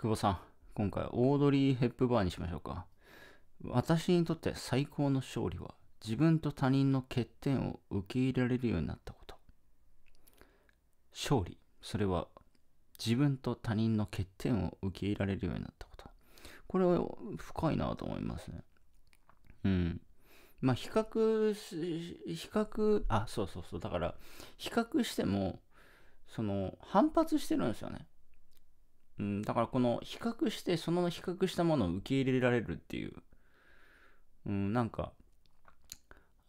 久保さん、今回オードリー・ヘップバーにしましょうか。私にとって最高の勝利は自分と他人の欠点を受け入れられるようになったこと。勝利、それは自分と他人の欠点を受け入れられるようになったこと。これは深いなと思いますね。うん。まあ比較、比較、あ、そうそうそう。だから、比較しても、その、反発してるんですよね。うん、だからこの比較してその比較したものを受け入れられるっていう、うん、なんか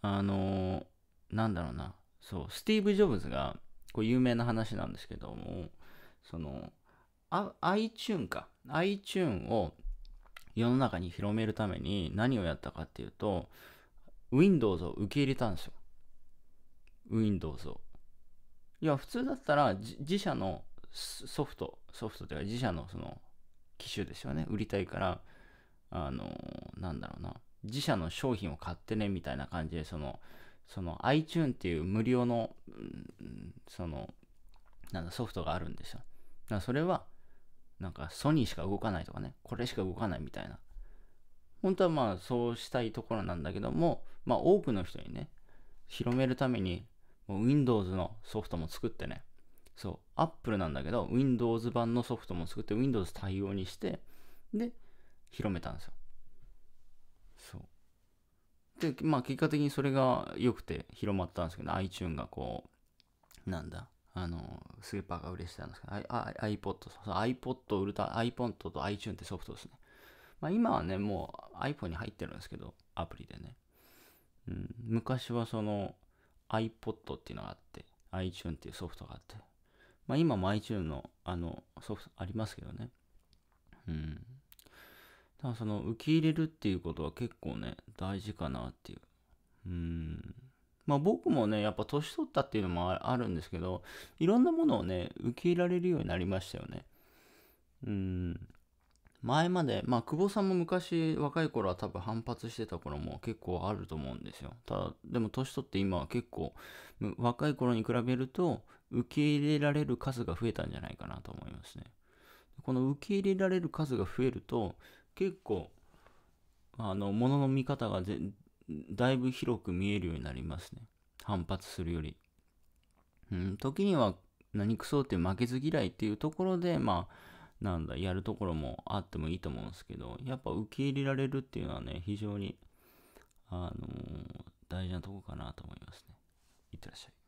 あのー、なんだろうなそうスティーブ・ジョブズがこう有名な話なんですけどもそのあ iTune か iTune を世の中に広めるために何をやったかっていうと Windows を受け入れたんですよ Windows をいや普通だったら自社のソフトソフトというか自社のその機種ですよね売りたいからあのなんだろうな自社の商品を買ってねみたいな感じでそのその iTune っていう無料の、うん、そのなんだソフトがあるんですよだからそれはなんかソニーしか動かないとかねこれしか動かないみたいな本当はまあそうしたいところなんだけどもまあ多くの人にね広めるためにもう Windows のソフトも作ってねそう、Apple なんだけど、Windows 版のソフトも作って、Windows 対応にして、で、広めたんですよ。そう。で、まあ結果的にそれが良くて広まったんですけど、iTune がこう、なんだ、あの、スーパーが嬉しかたんですけど、I、p o d iPod を売るた、iPod と iTune ってソフトですね。まあ今はね、もう iPhone に入ってるんですけど、アプリでね。うん、昔はその iPod っていうのがあって、iTune っていうソフトがあって、まあ、今も iTunes のあのソフトありますけどね。うん。ただその受け入れるっていうことは結構ね、大事かなっていう。うん。まあ僕もね、やっぱ年取ったっていうのもあるんですけど、いろんなものをね、受け入れられるようになりましたよね。うん。前まで、まあ、久保さんも昔若い頃は多分反発してた頃も結構あると思うんですよ。ただ、でも年取って今は結構、若い頃に比べると、受け入れられる数が増えたんじゃないかなと思いますね。この受け入れられる数が増えると、結構、あの、ものの見方がだいぶ広く見えるようになりますね。反発するより。うん、時には、何くそって負けず嫌いっていうところで、まあ、なんだ、やるところもあってもいいと思うんですけど、やっぱ受け入れられるっていうのはね、非常に、あのー、大事なとこかなと思いますね。いってらっしゃい。